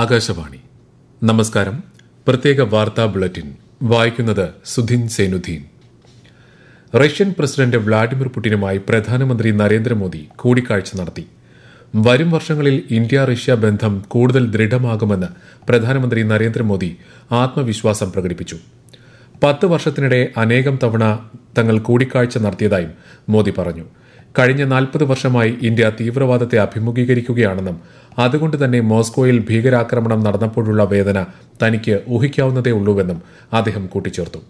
ആകാശവാണി നമസ്കാരം പ്രത്യേക വാർത്താ ബുള്ളറ്റിൻ വായിക്കുന്നത് സുധിൻ സേനുദ്ദീൻ റഷ്യൻ പ്രസിഡന്റ് വ്ളാഡിമിർ പുടിനുമായി പ്രധാനമന്ത്രി നരേന്ദ്രമോദി കൂടിക്കാഴ്ച നടത്തി വരും വർഷങ്ങളിൽ ഇന്ത്യ റഷ്യ ബന്ധം കൂടുതൽ ദൃഢമാകുമെന്ന് പ്രധാനമന്ത്രി നരേന്ദ്രമോദി ആത്മവിശ്വാസം പ്രകടിപ്പിച്ചു പത്ത് വർഷത്തിനിടെ അനേകം തവണ തങ്ങൾ കൂടിക്കാഴ്ച നടത്തിയതായും മോദി പറഞ്ഞു കഴിഞ്ഞ നാൽപ്പത് വർഷമായി ഇന്ത്യ തീവ്രവാദത്തെ അഭിമുഖീകരിക്കുകയാണെന്നും അതുകൊണ്ട് തന്നെ മോസ്കോയിൽ ഭീകരാക്രമണം നടന്നപ്പോഴുള്ള വേദന തനിക്ക് ഊഹിക്കാവുന്നതേ ഉള്ളൂവെന്നും അദ്ദേഹം കൂട്ടിച്ചേർത്തു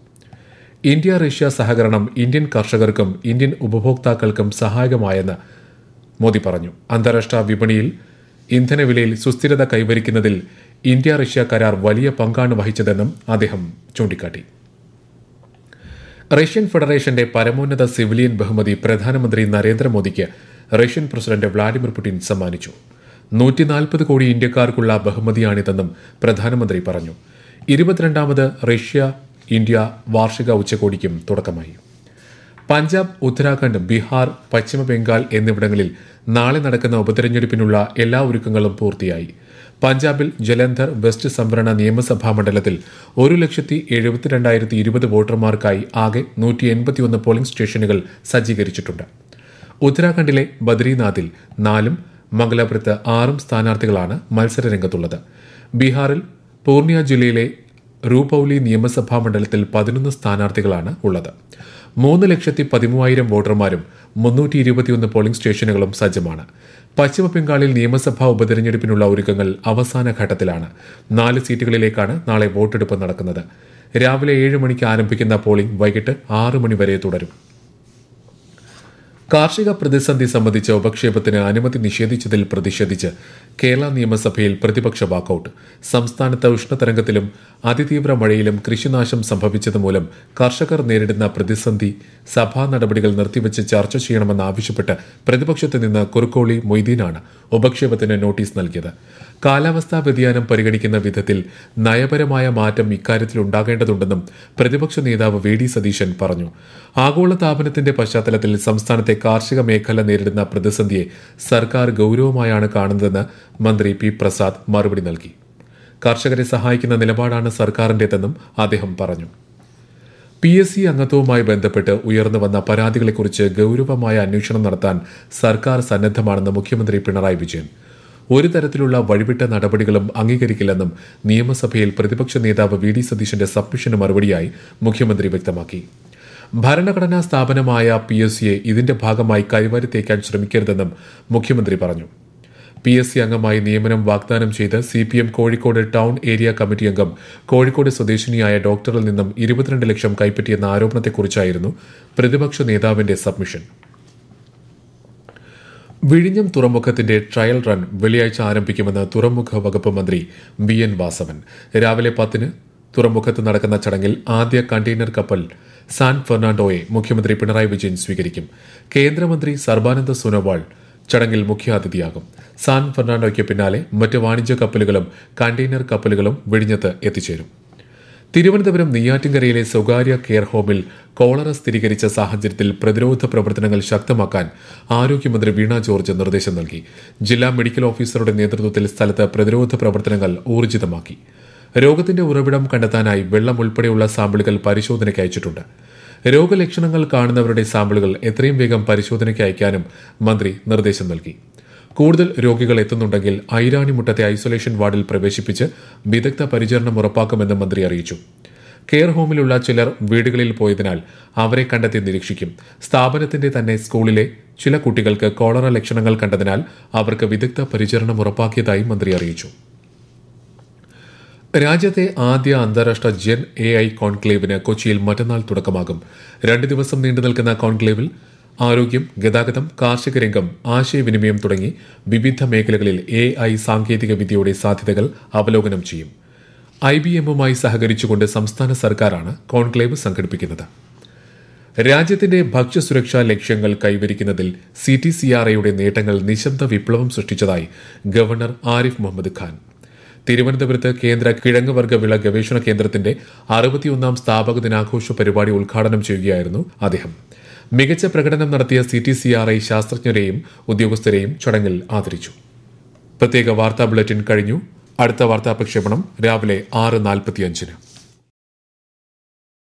ഇന്ത്യ റഷ്യ സഹകരണം ഇന്ത്യൻ കർഷകർക്കും ഇന്ത്യൻ ഉപഭോക്താക്കൾക്കും സഹായകമായെന്ന് മോദി പറഞ്ഞു അന്താരാഷ്ട്ര വിപണിയിൽ ഇന്ധനവിലയിൽ സുസ്ഥിരത കൈവരിക്കുന്നതിൽ ഇന്ത്യ റഷ്യ കരാർ വലിയ പങ്കാണ് വഹിച്ചതെന്നും അദ്ദേഹം ചൂണ്ടിക്കാട്ടി റഷ്യൻ ഫെഡറേഷന്റെ പരമോന്നത സിവിലിയൻ ബഹുമതി പ്രധാനമന്ത്രി നരേന്ദ്രമോദിക്ക് റഷ്യൻ പ്രസിഡന്റ് വ്ളാഡിമിർ പുടിൻ സമ്മാനിച്ചു നൂറ്റിനാൽപ്പത് കോടി ഇന്ത്യക്കാർക്കുള്ള ബഹുമതിയാണിതെന്നും പ്രധാനമന്ത്രി പറഞ്ഞു ഇരുപത്തിരണ്ടാമത് റഷ്യ ഇന്ത്യ വാർഷിക ഉച്ചകോടിക്കും തുടക്കമായി പഞ്ചാബ് ഉത്തരാഖണ്ഡ് ബീഹാർ പശ്ചിമ ബംഗാൾ എന്നിവിടങ്ങളിൽ നാളെ നടക്കുന്ന ഉപതെരഞ്ഞെടുപ്പിനുള്ള എല്ലാ ഒരുക്കങ്ങളും പൂർത്തിയായി പഞ്ചാബിൽ ജലന്ധർ വെസ്റ്റ് സംവരണ നിയമസഭാ മണ്ഡലത്തിൽ ഒരു ലക്ഷത്തി എഴുപത്തിരണ്ടായിരത്തി ഇരുപത് വോട്ടർമാർക്കായി ആകെ നൂറ്റി എൺപത്തിയൊന്ന് പോളിംഗ് സ്റ്റേഷനുകൾ സജ്ജീകരിച്ചിട്ടുണ്ട് ഉത്തരാഖണ്ഡിലെ ബദ്രീനാഥിൽ നാലും മംഗലാപുരത്ത് ആറും സ്ഥാനാർത്ഥികളാണ് മത്സരരംഗത്തുള്ളത് ബീഹാറിൽ പൂർണിയ ജില്ലയിലെ റൂപൌലി നിയമസഭാ മണ്ഡലത്തിൽ പതിനൊന്ന് സ്ഥാനാർത്ഥികളാണ് ഉള്ളത് മൂന്ന് ലക്ഷത്തി പതിമൂവായിരം വോട്ടർമാരും മുന്നൂറ്റി ഇരുപത്തിയൊന്ന് പോളിംഗ് സ്റ്റേഷനുകളും സജ്ജമാണ് പശ്ചിമ ബംഗാളിൽ നിയമസഭാ ഉപതെരഞ്ഞെടുപ്പിനുള്ള ഒരുക്കങ്ങൾ അവസാന ഘട്ടത്തിലാണ് നാല് സീറ്റുകളിലേക്കാണ് നാളെ വോട്ടെടുപ്പ് നടക്കുന്നത് രാവിലെ ഏഴ് മണിക്ക് ആരംഭിക്കുന്ന പോളിംഗ് വൈകിട്ട് ആറ് മണിവരെ തുടരും കാർഷിക പ്രതിസന്ധി സംബന്ധിച്ച ഉപക്ഷേപത്തിന് അനുമതി നിഷേധിച്ചതിൽ പ്രതിഷേധിച്ച് കേരള നിയമസഭയിൽ പ്രതിപക്ഷ വാക്കൌട്ട് സംസ്ഥാനത്ത് ഉഷ്ണതരംഗത്തിലും അതിതീവ്ര മഴയിലും കൃഷിനാശം സംഭവിച്ചതുമൂലം കർഷകർ നേരിടുന്ന പ്രതിസന്ധി സഭാ നടപടികൾ നിർത്തിവച്ച് ചർച്ച ചെയ്യണമെന്നാവശ്യപ്പെട്ട് പ്രതിപക്ഷത്ത് നിന്ന് കുറുക്കോളി മൊയ്തീനാണ് ഉപക്ഷേപത്തിന് നോട്ടീസ് നൽകിയത് കാലാവസ്ഥാ വ്യതിയാനം പരിഗണിക്കുന്ന വിധത്തിൽ നയപരമായ മാറ്റം ഇക്കാര്യത്തിൽ ഉണ്ടാകേണ്ടതുണ്ടെന്നും പ്രതിപക്ഷ നേതാവ് വി ഡി സതീശൻ പറഞ്ഞു ആഗോള താപനത്തിന്റെ പശ്ചാത്തലത്തിൽ സംസ്ഥാനത്തെ കാർഷിക മേഖല നേരിടുന്ന പ്രതിസന്ധിയെ സർക്കാർ ഗൗരവമായാണ് കാണുന്നതെന്ന് മന്ത്രി പി പ്രസാദ് മറുപടി നൽകി കർഷകരെ സഹായിക്കുന്ന നിലപാടാണ് സർക്കാരിന്റേതെന്നും അദ്ദേഹം പറഞ്ഞു പി എസ് സി അംഗത്വവുമായി ബന്ധപ്പെട്ട് ഉയർന്നുവന്ന പരാതികളെക്കുറിച്ച് ഗൗരവമായ അന്വേഷണം നടത്താൻ സർക്കാർ സന്നദ്ധമാണെന്ന് മുഖ്യമന്ത്രി പിണറായി വിജയൻ ഒരു തരത്തിലുള്ള വഴിവിട്ട നടപടികളും അംഗീകരിക്കില്ലെന്നും നിയമസഭയിൽ പ്രതിപക്ഷ നേതാവ് വി ഡി സതീശന്റെ സബ്മിഷന് മറുപടിയായി മുഖ്യമന്ത്രി വ്യക്തമാക്കി ഭരണഘടനാ സ്ഥാപനമായ പി എസ് സിയെ ഇതിന്റെ ഭാഗമായി തേക്കാൻ ശ്രമിക്കരുതെന്നും മുഖ്യമന്ത്രി പറഞ്ഞു പി എസ് സി അംഗമായി നിയമനം വാഗ്ദാനം ചെയ്ത് C P M Kozhikode town area committee അംഗം കോഴിക്കോട് സ്വദേശിനിയായ ഡോക്ടറിൽ നിന്നും ഇരുപത്തിരണ്ട് ലക്ഷം കൈപ്പറ്റിയെന്ന ആരോപണത്തെക്കുറിച്ചായിരുന്നു പ്രതിപക്ഷ നേതാവിന്റെ സബ്മിഷൻ വിഴിഞ്ഞം തുറമുഖത്തിന്റെ ട്രയൽ റൺ വെള്ളിയാഴ്ച ആരംഭിക്കുമെന്ന് തുറമുഖ വകുപ്പ് മന്ത്രി ബി എൻ വാസവൻ രാവിലെ പത്തിന് തുറമുഖത്ത് നടക്കുന്ന ചടങ്ങിൽ ആദ്യ കണ്ടെയ്നർ കപ്പൽ സാൻ ഫെർണാണ്ടോയെ മുഖ്യമന്ത്രി പിണറായി വിജയൻ സ്വീകരിക്കും കേന്ദ്രമന്ത്രി സർബാനന്ദ സോനോവാൾ ചടങ്ങിൽ മുഖ്യാതിഥിയാകും സാൻ ഫെർണാണ്ടോയ്ക്ക് പിന്നാലെ മറ്റ് വാണിജ്യ കപ്പലുകളും കണ്ടെയ്നർ കപ്പലുകളും വിഴിഞ്ഞത്ത് എത്തിച്ചേരും തിരുവനന്തപുരം നെയ്യാറ്റിൻകരയിലെ സ്വകാര്യ കെയർ ഹോമിൽ കോളറ സ്ഥിരീകരിച്ച സാഹചര്യത്തിൽ പ്രതിരോധ പ്രവർത്തനങ്ങൾ ശക്തമാക്കാൻ ആരോഗ്യമന്ത്രി വീണ ജോർജ് നിർദ്ദേശം നൽകി ജില്ലാ മെഡിക്കൽ ഓഫീസറുടെ നേതൃത്വത്തിൽ സ്ഥലത്ത് പ്രതിരോധ പ്രവർത്തനങ്ങൾ ഊർജിതമാക്കി രോഗത്തിന്റെ ഉറവിടം കണ്ടെത്താനായി വെള്ളം ഉൾപ്പെടെയുള്ള സാമ്പിളുകൾ പരിശോധനയ്ക്ക് അയച്ചിട്ടുണ്ട് രോഗലക്ഷണങ്ങൾ കാണുന്നവരുടെ സാമ്പിളുകൾ എത്രയും വേഗം പരിശോധനയ്ക്ക് അയക്കാനും മന്ത്രി നിർദ്ദേശം നൽകി കൂടുതൽ രോഗികൾ എത്തുന്നുണ്ടെങ്കിൽ ഐരാണിമുട്ടത്തെ മുട്ടത്തെ ഐസൊലേഷൻ വാർഡിൽ പ്രവേശിപ്പിച്ച് വിദഗ്ധ പരിചരണം ഉറപ്പാക്കുമെന്ന് മന്ത്രി അറിയിച്ചു കെയർ ഹോമിലുള്ള ചിലർ വീടുകളിൽ പോയതിനാൽ അവരെ കണ്ടെത്തി നിരീക്ഷിക്കും സ്ഥാപനത്തിന്റെ തന്നെ സ്കൂളിലെ ചില കുട്ടികൾക്ക് കോളറ ലക്ഷണങ്ങൾ കണ്ടതിനാൽ അവർക്ക് വിദഗ്ധ പരിചരണം ഉറപ്പാക്കിയതായും മന്ത്രി അറിയിച്ചു രാജ്യത്തെ ആദ്യ അന്താരാഷ്ട്ര ജെൻ എ ഐ കോൺക്ലേവിന് കൊച്ചിയിൽ മറ്റന്നാൾ തുടക്കമാകും രണ്ട് ദിവസം നീണ്ടു നിൽക്കുന്ന കോൺക്ലേവിൽ ആരോഗ്യം ഗതാഗതം കാർഷിക രംഗം ആശയവിനിമയം തുടങ്ങി വിവിധ മേഖലകളിൽ എ ഐ സാങ്കേതികവിദ്യയുടെ സാധ്യതകൾ അവലോകനം ചെയ്യും ഐ ബി എമ്മുമായി സഹകരിച്ചുകൊണ്ട് സംസ്ഥാന സർക്കാരാണ് കോൺക്ലേവ് സംഘടിപ്പിക്കുന്നത് രാജ്യത്തിന്റെ ഭക്ഷ്യസുരക്ഷാ ലക്ഷ്യങ്ങൾ കൈവരിക്കുന്നതിൽ സി ടി സി ആർ നേട്ടങ്ങൾ നിശബ്ദ വിപ്ലവം സൃഷ്ടിച്ചതായി ഗവർണർ ആരിഫ് മുഹമ്മദ് ഖാൻ തിരുവനന്തപുരത്ത് കേന്ദ്ര കിഴങ്ങുവർഗ വിള ഗവേഷണ കേന്ദ്രത്തിന്റെ അറുപത്തിയൊന്നാം സ്ഥാപക ദിനാഘോഷ പരിപാടി ഉദ്ഘാടനം ചെയ്യുകയായിരുന്നു അദ്ദേഹം മികച്ച പ്രകടനം നടത്തിയ C T C R I ശാസ്ത്രജ്ഞരെയും ഉദ്യോഗസ്ഥരെയും ചടങ്ങിൽ ആദരിച്ചു പ്രത്യേക വാർത്താ ബുള്ളറ്റിൻ കഴിഞ്ഞു അടുത്ത വാർത്താ പ്രക്ഷേപണം രാവിലെ ആറ് നാൽപ്പത്തിയഞ്ചിന്